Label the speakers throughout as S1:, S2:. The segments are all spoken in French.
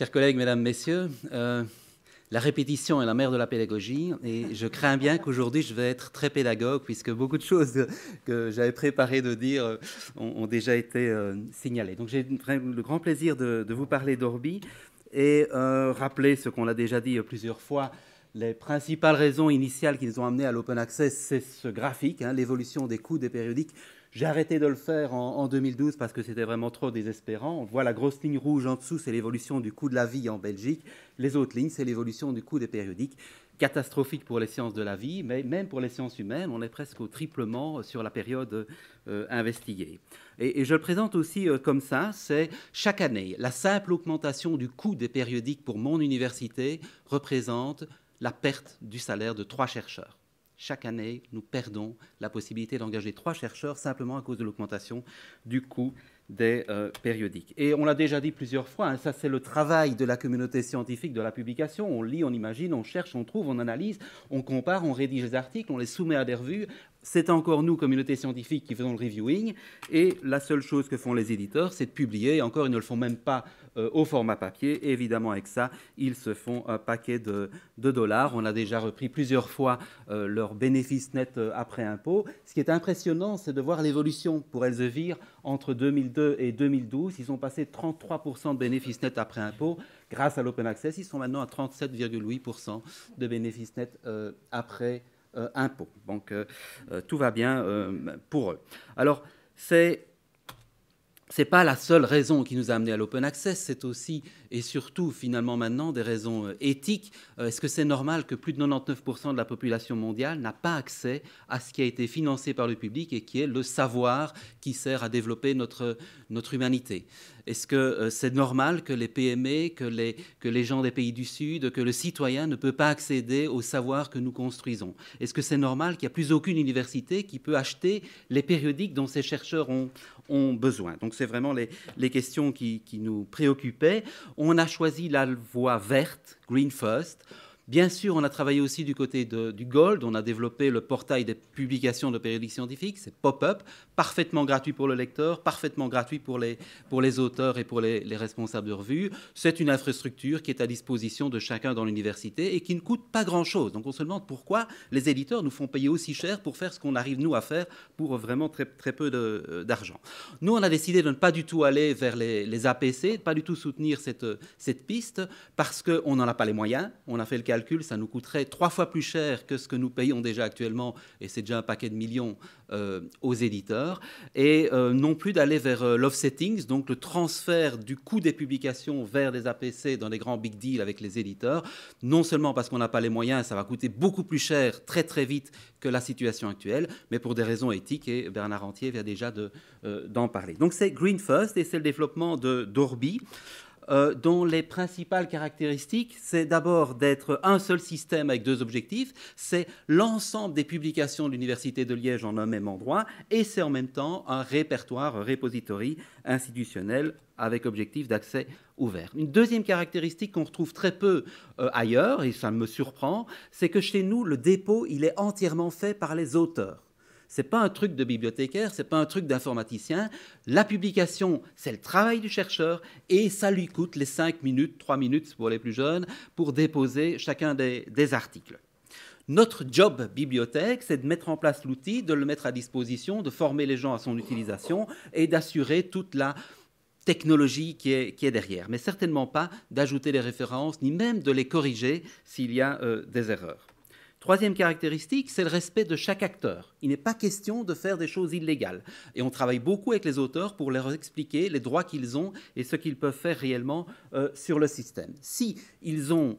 S1: Chers collègues, mesdames, messieurs, euh, la répétition est la mère de la pédagogie et je crains bien qu'aujourd'hui je vais être très pédagogue puisque beaucoup de choses que j'avais préparé de dire euh, ont, déjà été euh, signalées. Donc j'ai le grand plaisir de, vous parler d'Orbi et rappeler ce qu'on a déjà dit plusieurs fois. Les principales raisons initiales qui nous ont amenés à l'open access, c'est ce graphique, hein, l'évolution des coûts des périodiques j'ai arrêté de le faire en, 2012 parce que c'était vraiment trop désespérant. On voit la grosse ligne rouge en dessous, c'est l'évolution du coût de la vie en Belgique. Les autres lignes, c'est l'évolution du coût des périodiques. Catastrophique pour les sciences de la vie, mais même pour les sciences humaines, on est presque au triplement sur la période euh, investiguée. Et, je le présente aussi euh, comme ça, c'est chaque année, la simple augmentation du coût des périodiques pour mon université représente la perte du salaire de trois chercheurs chaque année, nous perdons la possibilité d'engager trois chercheurs simplement à cause de l'augmentation du coût des euh, périodiques. Et on l'a déjà dit plusieurs fois, hein, ça c'est le travail de la communauté scientifique de la publication. On lit, on imagine, on cherche, on trouve, on analyse, on compare, on rédige les articles, on les soumet à des revues, c'est encore nous, communauté scientifique, qui faisons le reviewing, et la seule chose que font les éditeurs, c'est de publier, encore, ils ne le font même pas euh, au format papier, et évidemment, avec ça, ils se font un paquet de, dollars. On a déjà repris plusieurs fois euh, leurs bénéfices nets euh, après impôt. Ce qui est impressionnant, c'est de voir l'évolution pour Elsevier entre 2002 et 2012. Ils ont passé 33% de bénéfices nets après impôt. Grâce à l'open access, ils sont maintenant à 37,8% de bénéfices nets après impôt euh, impôts. Donc euh, euh, tout va bien pour eux. Alors c'est n'est pas la seule raison qui nous a amenés à l'open access, c'est aussi et surtout finalement maintenant des raisons euh, éthiques. Euh, est-ce que c'est normal que plus de 99% de la population mondiale n'a pas accès à ce qui a été financé par le public et qui est le savoir qui sert à développer notre, notre humanité Est-ce que euh, c'est normal que les PME, que les, que les gens des pays du Sud, que le citoyen ne peut pas accéder au savoir que nous construisons Est-ce que c'est normal qu'il n'y a plus aucune université qui peut acheter les périodiques dont ces chercheurs ont, besoin. Donc c'est vraiment les, questions qui nous préoccupaient. On a choisi la voie verte, Green First. Bien sûr, on a travaillé aussi du côté du Gold. On a développé le portail des publications de périodiques scientifiques, c'est Pop-up, parfaitement gratuit pour le lecteur, parfaitement gratuit pour les, pour les auteurs et pour les, responsables de revues. C'est une infrastructure qui est à disposition de chacun dans l'université et qui ne coûte pas grand-chose. Donc on se demande pourquoi les éditeurs nous font payer aussi cher pour faire ce qu'on arrive nous à faire pour vraiment très, très peu euh, d'argent. Nous, on a décidé de ne pas du tout aller vers les, APC, de pas du tout soutenir cette, cette piste parce qu'on n'en a pas les moyens. On a fait le calcul ça nous coûterait trois fois plus cher que ce que nous payons déjà actuellement, et c'est déjà un paquet de millions euh, aux éditeurs, et euh, non plus d'aller vers euh, l'offsetting, donc le transfert du coût des publications vers les APC dans les grands big deals avec les éditeurs, non seulement parce qu'on n'a pas les moyens, ça va coûter beaucoup plus cher très très vite que la situation actuelle, mais pour des raisons éthiques, et Bernard Antier vient déjà d'en parler. Donc c'est Green First, et c'est le développement d'Orbi. Euh, dont les principales caractéristiques, c'est d'abord d'être un seul système avec deux objectifs, c'est l'ensemble des publications de l'Université de Liège en un même endroit, et c'est en même temps un répertoire, un repository institutionnel avec objectif d'accès ouvert. Une deuxième caractéristique qu'on retrouve très peu euh, ailleurs, et ça me surprend, c'est que chez nous, le dépôt, il est entièrement fait par les auteurs. C'est pas un truc de bibliothécaire, c'est pas un truc d'informaticien. La publication, c'est le travail du chercheur et ça lui coûte les 5 minutes, 3 minutes pour les plus jeunes pour déposer chacun des, articles. Notre job bibliothèque, c'est de mettre en place l'outil, de le mettre à disposition, de former les gens à son utilisation et d'assurer toute la technologie qui est, derrière, mais certainement pas d'ajouter les références, ni même de les corriger s'il y a euh, des erreurs. Troisième caractéristique, c'est le respect de chaque acteur. Il n'est pas question de faire des choses illégales. Et on travaille beaucoup avec les auteurs pour leur expliquer les droits qu'ils ont et ce qu'ils peuvent faire réellement euh, sur le système. Si ils ont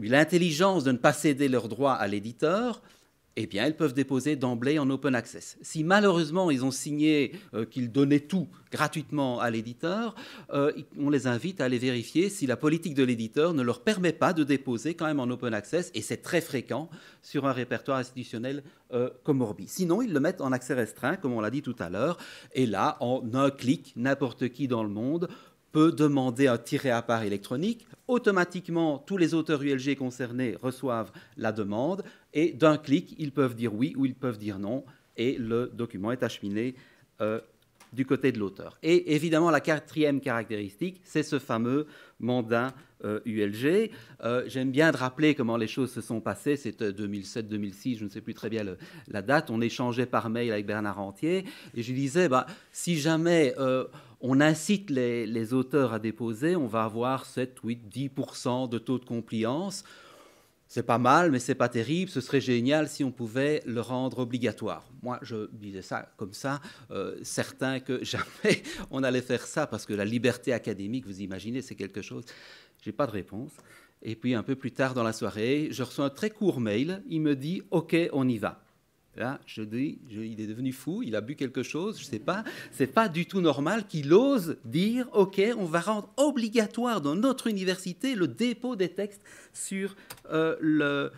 S1: eu l'intelligence de ne pas céder leurs droits à l'éditeur, eh bien, elles peuvent déposer d'emblée en open access. Si malheureusement ils ont signé euh, qu'ils donnaient tout gratuitement à l'éditeur, euh, on les invite à aller vérifier si la politique de l'éditeur ne leur permet pas de déposer quand même en open access, et c'est très fréquent sur un répertoire institutionnel euh, comme Orbi. Sinon, ils le mettent en accès restreint, comme on l'a dit tout à l'heure, et là, en un clic, n'importe qui dans le monde peut demander un tiré à part électronique. Automatiquement, tous les auteurs ULG concernés reçoivent la demande et d'un clic, ils peuvent dire oui ou ils peuvent dire non, et le document est acheminé euh, du côté de l'auteur. Et évidemment, la quatrième caractéristique, c'est ce fameux mandat ULG. Euh, euh, j'aime bien de rappeler comment les choses se sont passées. C'était 2007, 2006, je ne sais plus très bien la date. On échangeait par mail avec Bernard Rentier et je lui disais, bah, si jamais on incite les, auteurs à déposer, on va avoir 7, 8, 10 de taux de compliance c'est pas mal, mais c'est pas terrible. Ce serait génial si on pouvait le rendre obligatoire. Moi, je disais ça comme ça, euh, certain que jamais on allait faire ça parce que la liberté académique, vous imaginez, c'est quelque chose. J'ai pas de réponse. Et puis un peu plus tard dans la soirée, je reçois un très court mail. Il me dit OK, on y va. Là, je dis, il est devenu fou, il a bu quelque chose, je ne sais pas. n'est pas du tout normal qu'il ose dire, ok, on va rendre obligatoire dans notre université le dépôt des textes sur euh, le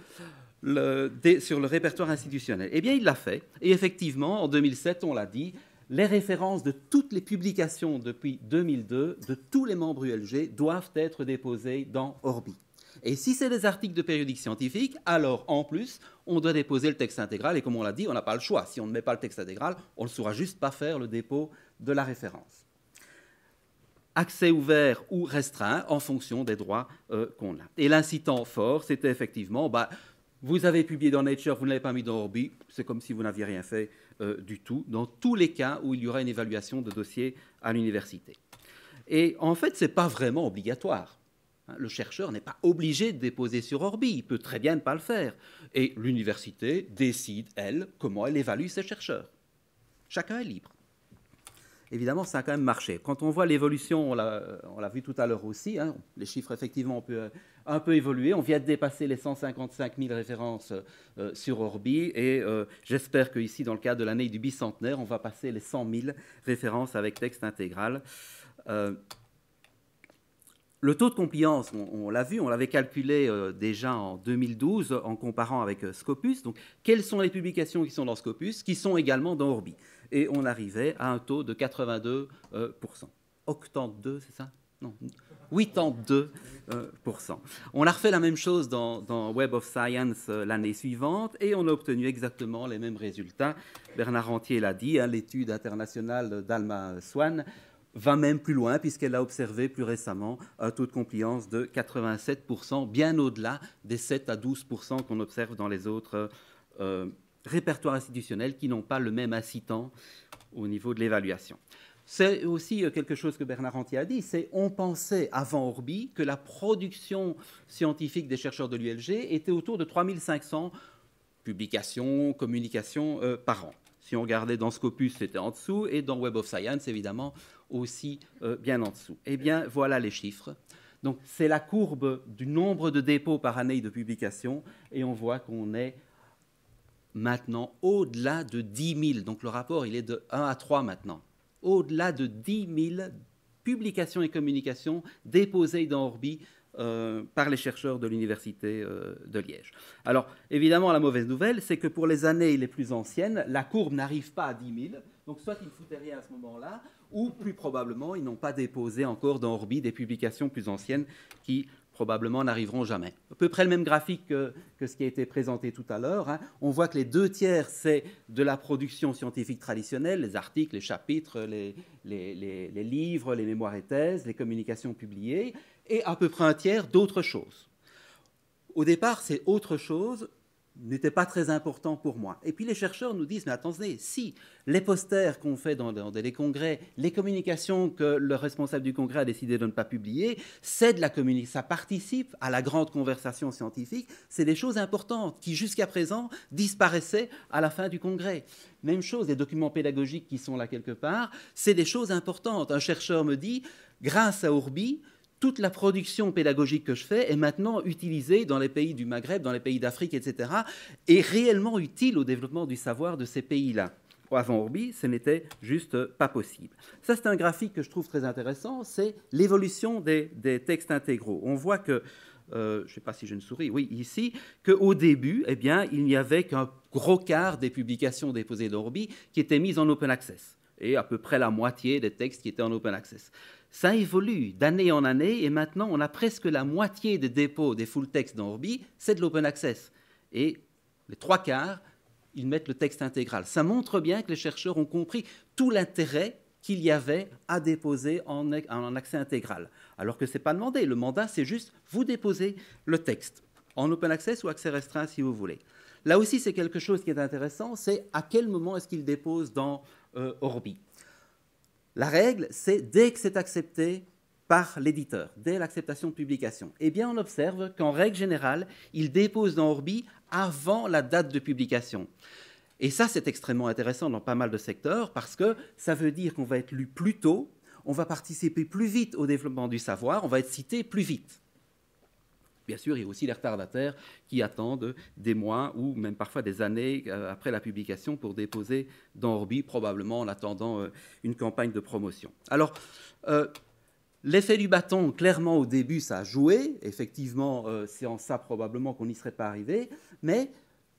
S1: sur le répertoire institutionnel. Eh bien, il l'a fait. Et effectivement, en 2007, on l'a dit, les références de toutes les publications depuis 2002 de tous les membres ULG doivent être déposées dans Orbit. Et si c'est des articles de périodiques scientifique, alors en plus, on doit déposer le texte intégral. Et comme on l'a dit, on n'a pas le choix. Si on ne met pas le texte intégral, on ne saura juste pas faire le dépôt de la référence. Accès ouvert ou restreint en fonction des droits euh, qu'on a. Et l'incitant fort, c'était effectivement, bah, vous avez publié dans Nature, vous ne l'avez pas mis dans Orbi, c'est comme si vous n'aviez rien fait euh, du tout, dans tous les cas où il y aura une évaluation de dossier à l'université. Et en fait, ce n'est pas vraiment obligatoire. Hein, le chercheur n'est pas obligé de déposer sur Orbi, il peut très bien ne pas le faire. Et l'université décide, elle, comment elle évalue ses chercheurs. Chacun est libre. Évidemment, ça a quand même marché. Quand on voit l'évolution, on l'a vu tout à l'heure aussi, hein, les chiffres effectivement ont euh, un peu évolué. On vient de dépasser les 155 000 références euh, sur Orbi et euh, j'espère qu'ici, dans le cadre de l'année du bicentenaire, on va passer les 100 000 références avec texte intégral. Le taux de compliance, on, l'a vu, on l'avait calculé euh, déjà en 2012 en comparant avec euh, Scopus. Donc, quelles sont les publications qui sont dans Scopus, qui sont également dans Orbi Et on arrivait à un taux de 82%. 82%, euh, c'est ça Non, 82%. on a refait la même chose dans, Web of Science l'année suivante et on a obtenu exactement les mêmes résultats. Bernard Rentier l'a dit, à hein, l'étude internationale d'Alma Swan va même plus loin puisqu'elle a observé plus récemment un taux de compliance de 87%, bien au-delà des 7 à 12% qu'on observe dans les autres euh, répertoires institutionnels qui n'ont pas le même incitant au niveau de l'évaluation. C'est aussi euh, quelque chose que Bernard Antier a dit, c'est on pensait avant Orbi que la production scientifique des chercheurs de l'ULG était autour de 3500 publications, communications euh, par an. Si on regardait dans Scopus, c'était en dessous, et dans Web of Science, évidemment, aussi euh, bien en dessous. Eh bien, voilà les chiffres. Donc, c'est la courbe du nombre de dépôts par année de publication, et on voit qu'on est maintenant au-delà de 10 000. Donc, le rapport, il est de 1 à 3 maintenant. Au-delà de 10 000 publications et communications déposées dans Orbi euh, par les chercheurs de l'Université euh, de Liège. Alors, évidemment, la mauvaise nouvelle, c'est que pour les années les plus anciennes, la courbe n'arrive pas à 10 000. Donc, soit ils foutaient rien à ce moment-là, ou plus probablement, ils n'ont pas déposé encore dans Orbi des publications plus anciennes qui probablement n'arriveront jamais. À peu près le même graphique que, ce qui a été présenté tout à l'heure. Hein. On voit que les deux tiers, c'est de la production scientifique traditionnelle, les articles, les chapitres, les, livres, les mémoires et thèses, les communications publiées et à peu près un tiers d'autres choses. Au départ, ces autres choses n'étaient pas très importantes pour moi. Et puis les chercheurs nous disent, mais attendez, si les posters qu'on fait dans, les congrès, les communications que le responsable du congrès a décidé de ne pas publier, c'est de la ça participe à la grande conversation scientifique, c'est des choses importantes qui jusqu'à présent disparaissaient à la fin du congrès. Même chose, les documents pédagogiques qui sont là quelque part, c'est des choses importantes. Un chercheur me dit, grâce à Orbi toute la production pédagogique que je fais est maintenant utilisée dans les pays du Maghreb, dans les pays d'Afrique, etc., et réellement utile au développement du savoir de ces pays-là. Avant Orbi, ce n'était juste pas possible. Ça, c'est un graphique que je trouve très intéressant, c'est l'évolution des, textes intégraux. On voit que, euh, je ne sais pas si je ne souris, oui, ici, qu'au début, eh bien, il n'y avait qu'un gros quart des publications déposées d'Orbi qui étaient mises en open access et à peu près la moitié des textes qui étaient en open access ça évolue d'année en année et maintenant on a presque la moitié des dépôts des full text dans Orbi, c'est de l'open access. Et les trois quarts, ils mettent le texte intégral. Ça montre bien que les chercheurs ont compris tout l'intérêt qu'il y avait à déposer en, e-, accès intégral. Alors que ce n'est pas demandé, le mandat c'est juste vous déposez le texte en open access ou accès restreint si vous voulez. Là aussi c'est quelque chose qui est intéressant, c'est à quel moment est-ce qu'ils déposent dans euh, Orbi. La règle, c'est dès que c'est accepté par l'éditeur, dès l'acceptation de publication. Eh bien, on observe qu'en règle générale, il dépose dans Orbi avant la date de publication. Et ça, c'est extrêmement intéressant dans pas mal de secteurs parce que ça veut dire qu'on va être lu plus tôt, on va participer plus vite au développement du savoir, on va être cité plus vite. Bien sûr, il y a aussi les retardataires qui attendent des mois ou même parfois des années euh, après la publication pour déposer dans Orbi, probablement en attendant euh, une campagne de promotion. Alors, euh, l'effet du bâton, clairement au début, ça a joué. Effectivement, c'est en ça probablement qu'on n'y serait pas arrivé. Mais,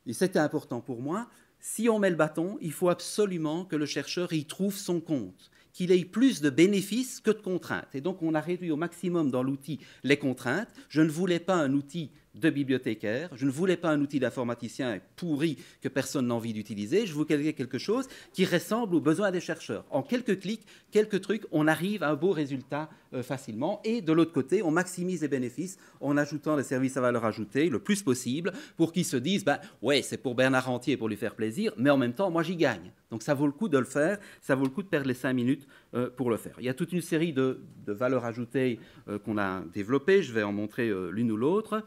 S1: et c'était important pour moi, si on met le bâton, il faut absolument que le chercheur y trouve son compte qu'il ait plus de bénéfices que de contraintes. Et donc, on a réduit au maximum dans l'outil les contraintes. Je ne voulais pas un outil de bibliothécaire, je ne voulais pas un outil d'informaticien pourri que personne n'a envie d'utiliser, je voulais quelque chose qui ressemble aux besoins des chercheurs. En quelques clics, quelques trucs, on arrive à un beau résultat euh, facilement. Et de l'autre côté, on maximise les bénéfices en ajoutant les services à valeur ajoutée le plus possible pour qu'ils se disent, bah, ouais, c'est pour Bernard Rentier pour lui faire plaisir, mais en même temps, moi j'y gagne. Donc ça vaut le coup de le faire, ça vaut le coup de perdre les cinq minutes euh, pour le faire. Il y a toute une série de, valeurs ajoutées euh, qu'on a développées, je vais en montrer euh, l'une ou l'autre.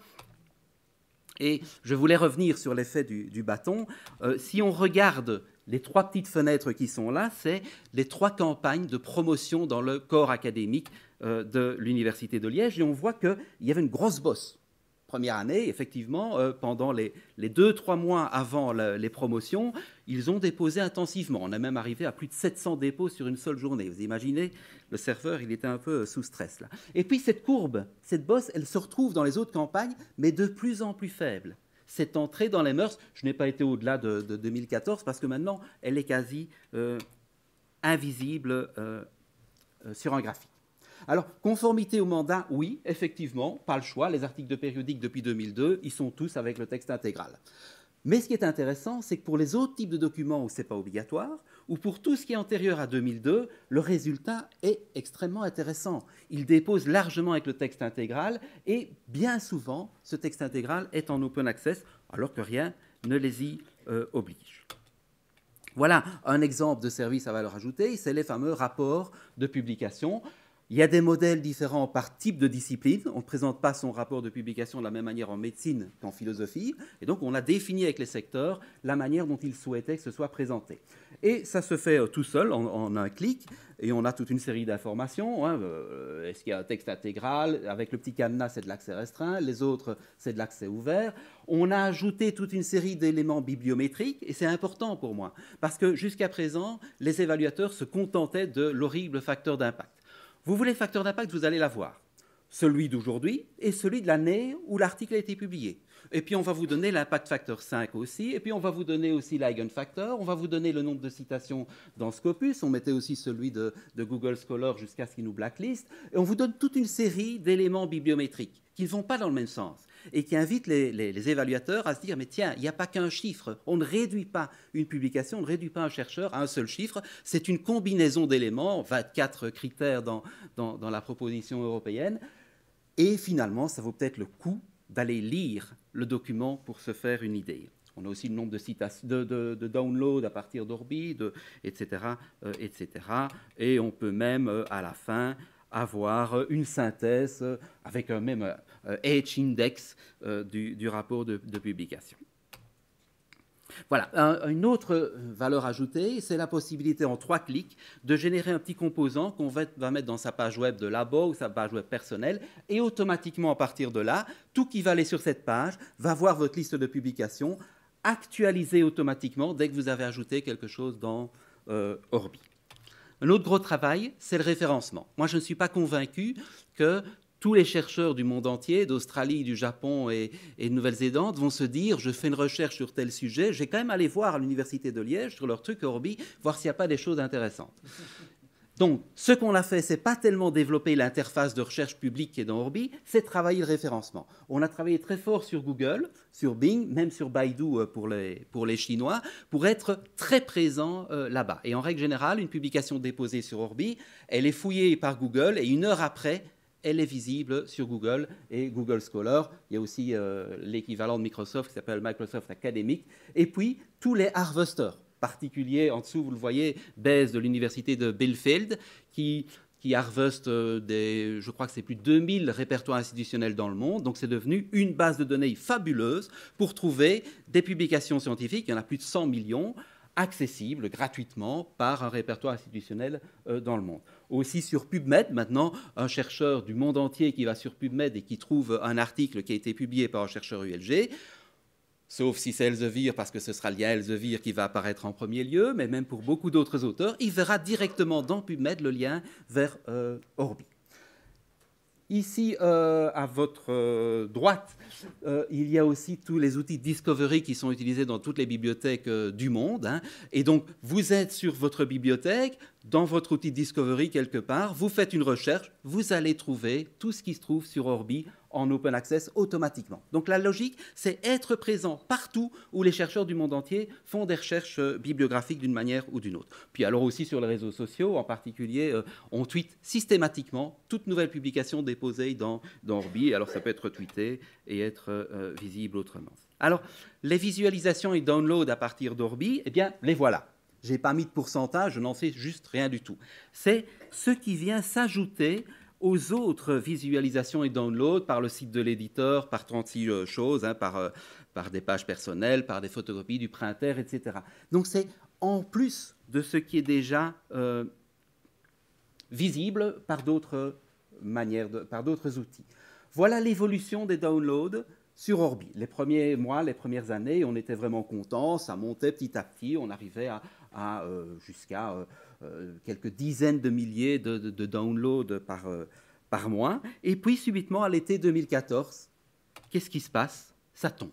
S1: Et je voulais revenir sur l'effet du, du, bâton. si on regarde les trois petites fenêtres qui sont là, c'est les trois campagnes de promotion dans le corps académique de l'Université de Liège. Et on voit qu'il y avait une grosse bosse première année, effectivement, euh, pendant les, deux, trois mois avant les promotions, ils ont déposé intensivement. On est même arrivé à plus de 700 dépôts sur une seule journée. Vous imaginez, le serveur, il était un peu euh, sous stress là. Et puis cette courbe, cette bosse, elle se retrouve dans les autres campagnes, mais de plus en plus faible. Cette entrée dans les mœurs, je n'ai pas été au-delà de, 2014 parce que maintenant, elle est quasi euh, invisible sur un graphique. Alors, conformité au mandat, oui, effectivement, pas le choix. Les articles de périodique depuis 2002, ils sont tous avec le texte intégral. Mais ce qui est intéressant, c'est que pour les autres types de documents où ce n'est pas obligatoire, ou pour tout ce qui est antérieur à 2002, le résultat est extrêmement intéressant. Il dépose largement avec le texte intégral, et bien souvent, ce texte intégral est en open access, alors que rien ne les y euh, oblige. Voilà un exemple de service à valeur ajoutée, c'est les fameux rapports de publication. Il y a des modèles différents par type de discipline. On ne présente pas son rapport de publication de la même manière en médecine qu'en philosophie. Et donc, on a défini avec les secteurs la manière dont ils souhaitaient que ce soit présenté. Et ça se fait euh, tout seul, en, un clic. Et on a toute une série d'informations. Hein. Euh, est-ce qu'il y a un texte intégral Avec le petit cadenas, c'est de l'accès restreint. Les autres, c'est de l'accès ouvert. On a ajouté toute une série d'éléments bibliométriques. Et c'est important pour moi. Parce que jusqu'à présent, les évaluateurs se contentaient de l'horrible facteur d'impact. Vous voulez le facteur d'impact, vous allez l'avoir. Celui d'aujourd'hui et celui de l'année où l'article a été publié. Et puis on va vous donner l'impact facteur 5 aussi, et puis on va vous donner aussi l'eigenfactor, on va vous donner le nombre de citations dans Scopus, on mettait aussi celui de, Google Scholar jusqu'à ce qu'il nous blacklist, et on vous donne toute une série d'éléments bibliométriques qui ne vont pas dans le même sens et qui invite les, évaluateurs à se dire, mais tiens, il n'y a pas qu'un chiffre, on ne réduit pas une publication, on ne réduit pas un chercheur à un seul chiffre, c'est une combinaison d'éléments, 24 critères dans, dans, la proposition européenne, et finalement, ça vaut peut-être le coup d'aller lire le document pour se faire une idée. On a aussi le nombre de, citations, de, de, downloads à partir d'Orbi, etc., etc. Euh, et on peut même, euh, à la fin, avoir euh, une synthèse euh, avec un même H-index euh, du, rapport de, publication. Voilà, une autre valeur ajoutée, c'est la possibilité en trois clics de générer un petit composant qu'on va, mettre dans sa page web de labo ou sa page web personnelle, et automatiquement à partir de là, tout qui va aller sur cette page va voir votre liste de publications actualisée automatiquement dès que vous avez ajouté quelque chose dans euh, Orbi. Un autre gros travail, c'est le référencement. Moi, je ne suis pas convaincu que tous les chercheurs du monde entier, d'Australie, du Japon et, et de Nouvelle-Zélande, vont se dire je fais une recherche sur tel sujet, j'ai quand même allé voir à l'université de Liège sur leur truc Orbi, voir s'il n'y a pas des choses intéressantes. Donc, ce qu'on a fait, c'est pas tellement développer l'interface de recherche publique qui est dans Orbi, c'est travailler le référencement. On a travaillé très fort sur Google, sur Bing, même sur Baidu euh, pour les, Chinois, pour être très présent euh, là-bas. Et en règle générale, une publication déposée sur Orbi, elle est fouillée par Google et une heure après, elle est visible sur Google et Google Scholar. Il y a aussi euh, l'équivalent de Microsoft qui s'appelle Microsoft Academic. Et puis, tous les harvesters particulier, en dessous, vous le voyez, BASE de l'université de Belfield, qui qui harveste euh, des, je crois que c'est plus de 2000 répertoires institutionnels dans le monde. Donc c'est devenu une base de données fabuleuse pour trouver des publications scientifiques, il y en a plus de 100 millions, accessibles gratuitement par un répertoire institutionnel euh, dans le monde. Aussi sur PubMed, maintenant, un chercheur du monde entier qui va sur PubMed et qui trouve un article qui a été publié par un chercheur ULG, sauf si c'est Elsevier, parce que ce sera Lia Elsevier qui va apparaître en premier lieu, mais même pour beaucoup d'autres auteurs, il verra directement dans PubMed le lien vers euh, Orbi. Ici, euh, à votre euh, droite, il y a aussi tous les outils Discovery qui sont utilisés dans toutes les bibliothèques du monde. Hein. et donc, vous êtes sur votre bibliothèque, dans votre outil Discovery quelque part, vous faites une recherche, vous allez trouver tout ce qui se trouve sur Orbi en open access automatiquement. Donc la logique, c'est être présent partout où les chercheurs du monde entier font des recherches euh, bibliographiques d'une manière ou d'une autre. Puis alors aussi sur les réseaux sociaux, en particulier, euh, on tweet systématiquement toute nouvelle publication déposée dans, dans Orbi. Alors ça peut être tweeté et être euh, visible autrement. Alors les visualisations et downloads à partir d'Orbi, eh bien les voilà. J'ai pas mis de pourcentage, je n'en sais juste rien du tout. C'est ce qui vient s'ajouter aux autres visualisations et downloads par le site de l'éditeur, par 36 euh, choses, hein, par, euh, par des pages personnelles, par des photocopies du printer, etc. Donc c'est en plus de ce qui est déjà euh, visible par d'autres manières, par d'autres outils. Voilà l'évolution des downloads sur Orbi. Les premiers mois, les premières années, on était vraiment content, ça montait petit à petit, on arrivait à, à euh, jusqu'à euh, euh, quelques dizaines de milliers de, downloads par, par mois. Et puis subitement, à l'été 2014, qu'est-ce qui se passe Ça tombe.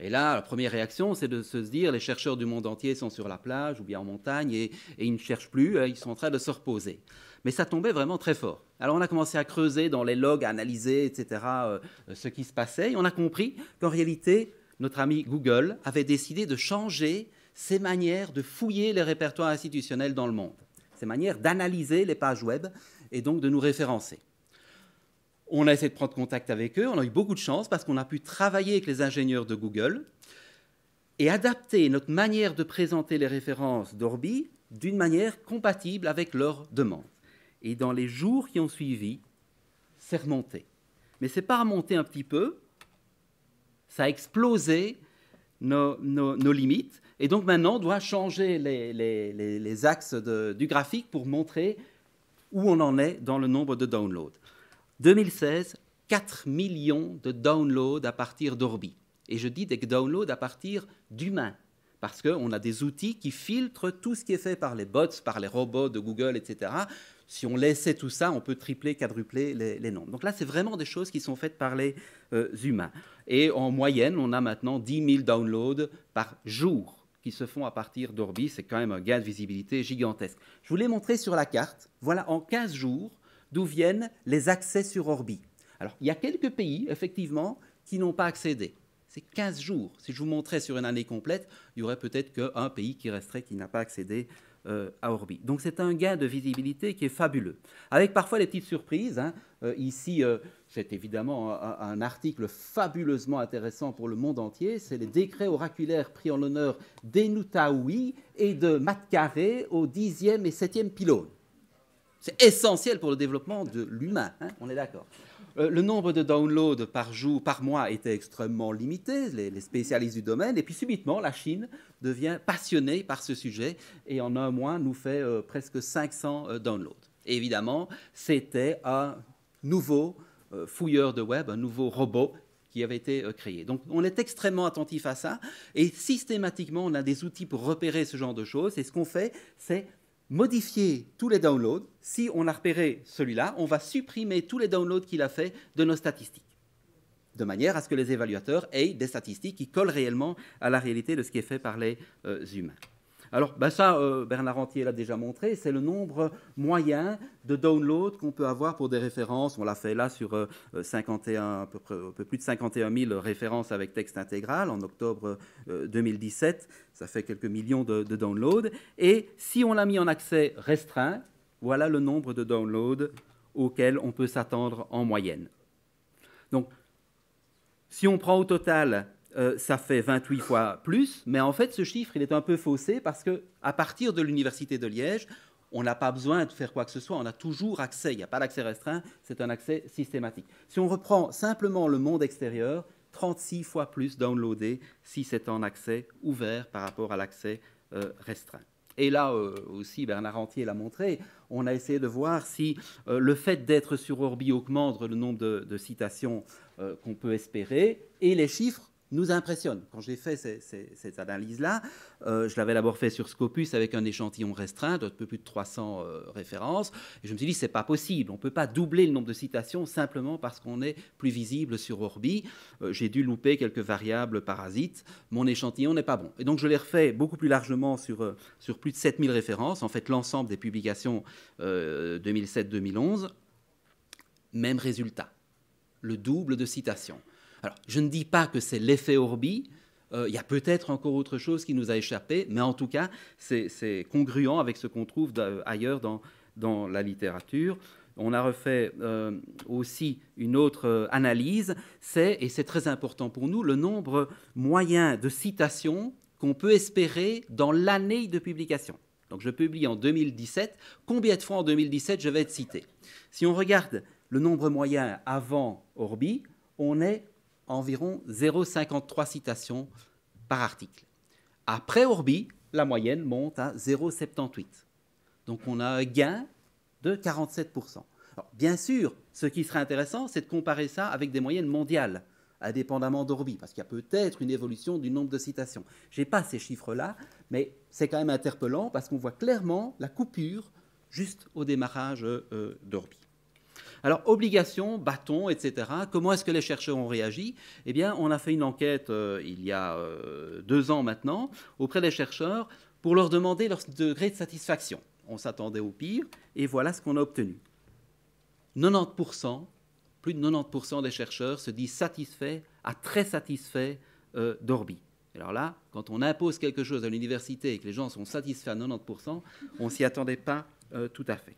S1: Et là, la première réaction, c'est de se dire, les chercheurs du monde entier sont sur la plage ou bien en montagne et, ils ne cherchent plus, ils sont en train de se reposer. Mais ça tombait vraiment très fort. Alors on a commencé à creuser dans les logs, à analyser, etc., ce qui se passait, et on a compris qu'en réalité, notre ami Google avait décidé de changer ces manières de fouiller les répertoires institutionnels dans le monde, ces manières d'analyser les pages web et donc de nous référencer. On a essayé de prendre contact avec eux, on a eu beaucoup de chance parce qu'on a pu travailler avec les ingénieurs de Google et adapter notre manière de présenter les références d'Orbi d'une manière compatible avec leurs demandes. Et dans les jours qui ont suivi, c'est remonté. Mais ce n'est pas remonté un petit peu, ça a explosé nos, nos limites et donc maintenant, on doit changer les, axes du graphique pour montrer où on en est dans le nombre de downloads. 2016, 4 millions de downloads à partir d'Orbi. Et je dis des downloads à partir d'humains, parce qu'on a des outils qui filtrent tout ce qui est fait par les bots, par les robots de Google, etc. Si on laissait tout ça, on peut tripler, quadrupler les, nombres. Donc là, c'est vraiment des choses qui sont faites par les euh, humains. Et en moyenne, on a maintenant 10 000 downloads par jour qui se font à partir d'Orbi. C'est quand même un gain de visibilité gigantesque. Je vous l'ai montré sur la carte. Voilà en 15 jours d'où viennent les accès sur Orbi. Alors, il y a quelques pays, effectivement, qui n'ont pas accédé. C'est 15 jours. Si je vous montrais sur une année complète, il y aurait peut-être qu'un pays qui resterait qui n'a pas accédé euh, à Donc c'est un gain de visibilité qui est fabuleux, avec parfois des petites surprises. Hein. Euh, ici, euh, c'est évidemment un, article fabuleusement intéressant pour le monde entier. C'est les décrets oraculaires pris en l'honneur d'Enoutaoui et de Matkaré au 10e et 7e pylône. C'est essentiel pour le développement de l'humain, hein. on est d'accord. Euh, le nombre de downloads par jour, par mois était extrêmement limité, les, spécialistes du domaine, et puis subitement, la Chine devient passionnée par ce sujet et en un mois nous fait euh, presque 500 euh, downloads. Et évidemment, c'était un nouveau fouilleur de web, un nouveau robot qui avait été créé. Donc on est extrêmement attentif à ça et systématiquement on a des outils pour repérer ce genre de choses et ce qu'on fait c'est modifier tous les downloads. Si on a repéré celui-là, on va supprimer tous les downloads qu'il a fait de nos statistiques, de manière à ce que les évaluateurs aient des statistiques qui collent réellement à la réalité de ce qui est fait par les euh, humains. Alors ben ça, euh, Bernard Antier l'a déjà montré, c'est le nombre moyen de downloads qu'on peut avoir pour des références. On l'a fait là sur 51, euh, euh, un peu, plus de 51 000 références avec texte intégral en octobre 2017. Ça fait quelques millions de, de downloads. Et si on l'a mis en accès restreint, voilà le nombre de downloads auxquels on peut s'attendre en moyenne. Donc, si on prend au total euh, ça fait 28 fois plus, mais en fait, ce chiffre, il est un peu faussé parce que à partir de l'université de Liège, on n'a pas besoin de faire quoi que ce soit, on a toujours accès. Il n'y a pas d'accès restreint, c'est un accès systématique. Si on reprend simplement le monde extérieur, 36 fois plus downloadé si c'est en accès ouvert par rapport à l'accès euh, restreint. Et là euh, aussi, Bernard Antier l'a montré, on a essayé de voir si le fait d'être sur Orbi augmente le nombre de citations qu'on peut espérer, et les chiffres nous impressionne. Quand j'ai fait ces, cette analyse-là, euh, je l'avais d'abord fait sur Scopus avec un échantillon restreint d'un peu plus de 300 euh, références. je me suis dit, c'est pas possible. On ne peut pas doubler le nombre de citations simplement parce qu'on est plus visible sur Orbi. Euh, j'ai dû louper quelques variables parasites. Mon échantillon n'est pas bon. Et donc, je l'ai refait beaucoup plus largement sur, sur plus de 7000 références. En fait, l'ensemble des publications 2007-2011. Même résultat. Le double de citations je ne dis pas que c'est l'effet Orbi, euh, il y a peut-être encore autre chose qui nous a échappé, mais en tout cas, c'est congruent avec ce qu'on trouve ailleurs dans, la littérature. On a refait euh, aussi une autre euh, analyse, c'est, et c'est très important pour nous, le nombre moyen de citations qu'on peut espérer dans l'année de publication. Donc je publie en 2017, combien de fois en 2017 je vais être cité Si on regarde le nombre moyen avant Orbi, on est environ 0,53 citations par article. Après Orbi, la moyenne monte à 0,78. Donc on a un gain de 47%. bien sûr, ce qui serait intéressant, c'est de comparer ça avec des moyennes mondiales, indépendamment d'Orbi, parce qu'il y a peut-être une évolution du nombre de citations. Je n'ai pas ces chiffres-là, mais c'est quand même interpellant parce qu'on voit clairement la coupure juste au démarrage euh, d'Orbi. Alors, obligation, bâton, etc. Comment est-ce que les chercheurs ont réagi Eh bien, on a fait une enquête euh, il y a euh, deux ans maintenant auprès des chercheurs pour leur demander leur degré de satisfaction. On s'attendait au pire et voilà ce qu'on a obtenu. 90%, plus de 90% des chercheurs se disent satisfaits à très satisfaits euh, d'Orbi. Alors là, quand on impose quelque chose à l'université et que les gens sont satisfaits à 90%, on ne s'y attendait pas tout à fait.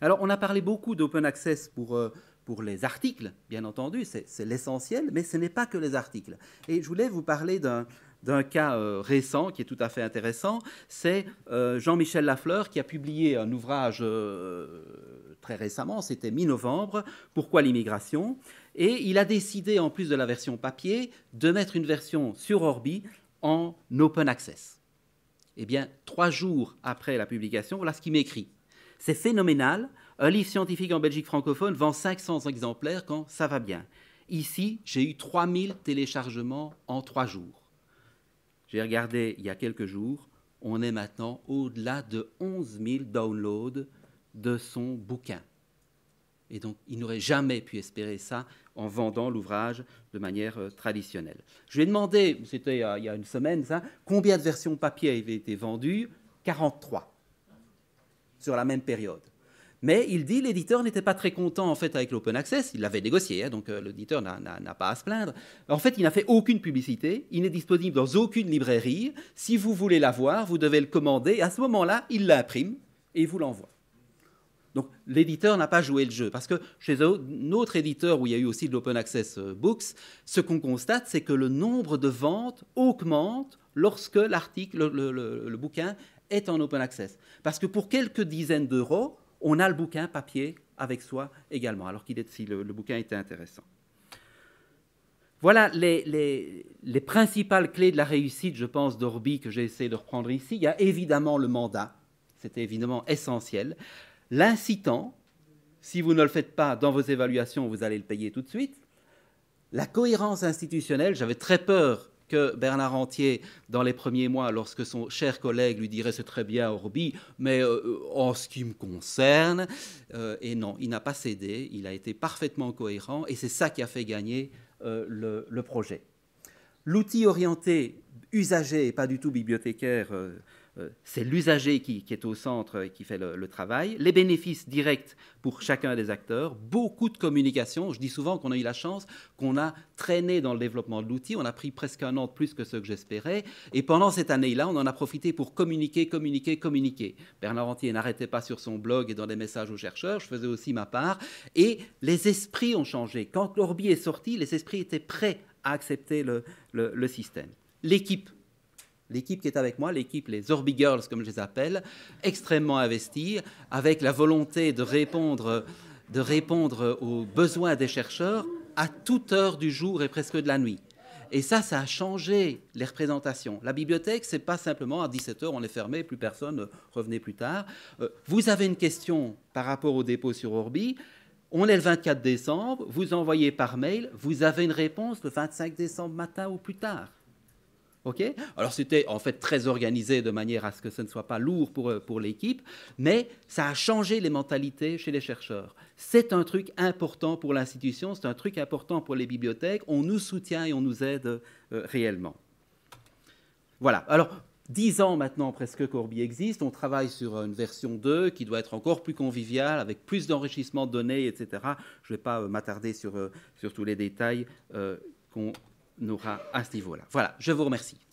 S1: Alors, on a parlé beaucoup d'open access pour, euh, pour les articles, bien entendu, c'est l'essentiel, mais ce n'est pas que les articles. Et je voulais vous parler d'un cas euh, récent qui est tout à fait intéressant, c'est euh, Jean-Michel Lafleur qui a publié un ouvrage très récemment, c'était mi-novembre, Pourquoi l'immigration Et il a décidé, en plus de la version papier, de mettre une version sur Orbi en open access. Eh bien, trois jours après la publication, voilà ce qu'il m'écrit. C'est phénoménal. Un livre scientifique en Belgique francophone vend 500 exemplaires quand ça va bien. Ici, j'ai eu 3000 téléchargements en trois jours. J'ai regardé il y a quelques jours, on est maintenant au-delà de 11 000 downloads de son bouquin. Et donc, il n'aurait jamais pu espérer ça en vendant l'ouvrage de manière euh, traditionnelle. Je lui ai demandé, c'était il y a une semaine, ça, combien de versions papier avaient été vendues 43 sur la même période. Mais il dit l'éditeur n'était pas très content en fait avec l'open access, il l'avait négocié, hein, donc euh, l'éditeur n'a pas à se plaindre. En fait, il n'a fait aucune publicité, il n'est disponible dans aucune librairie. Si vous voulez l'avoir, vous devez le commander. À ce moment-là, il l'imprime et vous l'envoie. Donc l'éditeur n'a pas joué le jeu, parce que chez un autre éditeur où il y a eu aussi de l'open access euh, books, ce qu'on constate, c'est que le nombre de ventes augmente lorsque l'article, le bouquin est en open access. Parce que pour quelques dizaines d'euros, on a le bouquin papier avec soi également, alors qu'il est si le, bouquin était intéressant. Voilà les, les, les, principales clés de la réussite, je pense, d'Orbi que j'ai essayé de reprendre ici. Il y a évidemment le mandat, c'était évidemment essentiel. L'incitant, si vous ne le faites pas dans vos évaluations, vous allez le payer tout de suite. La cohérence institutionnelle, j'avais très peur que Bernard Antier, dans les premiers mois, lorsque son cher collègue lui dirait c'est très bien, Orbi, mais euh, en ce qui me concerne, euh, et non, il n'a pas cédé, il a été parfaitement cohérent, et c'est ça qui a fait gagner euh, le, le, projet. L'outil orienté, usagé et pas du tout bibliothécaire euh, c'est l'usager qui, est au centre et qui fait le, travail. Les bénéfices directs pour chacun des acteurs, beaucoup de communication. Je dis souvent qu'on a eu la chance qu'on a traîné dans le développement de l'outil. On a pris presque un an de plus que ce que j'espérais. Et pendant cette année-là, on en a profité pour communiquer, communiquer, communiquer. Bernard Antier n'arrêtait pas sur son blog et dans des messages aux chercheurs. Je faisais aussi ma part. Et les esprits ont changé. Quand l'Orbi est sorti, les esprits étaient prêts à accepter le système. L'équipe L'équipe qui est avec moi, l'équipe, les Orbi Girls, comme je les appelle, extrêmement investie, avec la volonté de répondre, de répondre aux besoins des chercheurs à toute heure du jour et presque de la nuit. Et ça, ça a changé les représentations. La bibliothèque, c'est pas simplement à 17h, on est fermé, plus personne, revenez plus tard. Euh, vous avez une question par rapport au dépôt sur Orbi. On est le 24 décembre, vous envoyez par mail, vous avez une réponse le 25 décembre matin ou plus tard. Alors c'était en fait très organisé de manière à ce que ce ne soit pas lourd pour, euh, pour l'équipe, mais ça a changé les mentalités chez les chercheurs. C'est un truc important pour l'institution, c'est un truc important pour les bibliothèques, on nous soutient et on nous aide euh, réellement. Voilà. Alors, dix ans maintenant presque qu'Orbi existe, on travaille sur une version 2 qui doit être encore plus conviviale, avec plus d'enrichissement de données, etc. Je ne vais pas euh, m'attarder sur, sur tous les détails qu'on Nora à ce niveau-là. Voilà, je vous remercie.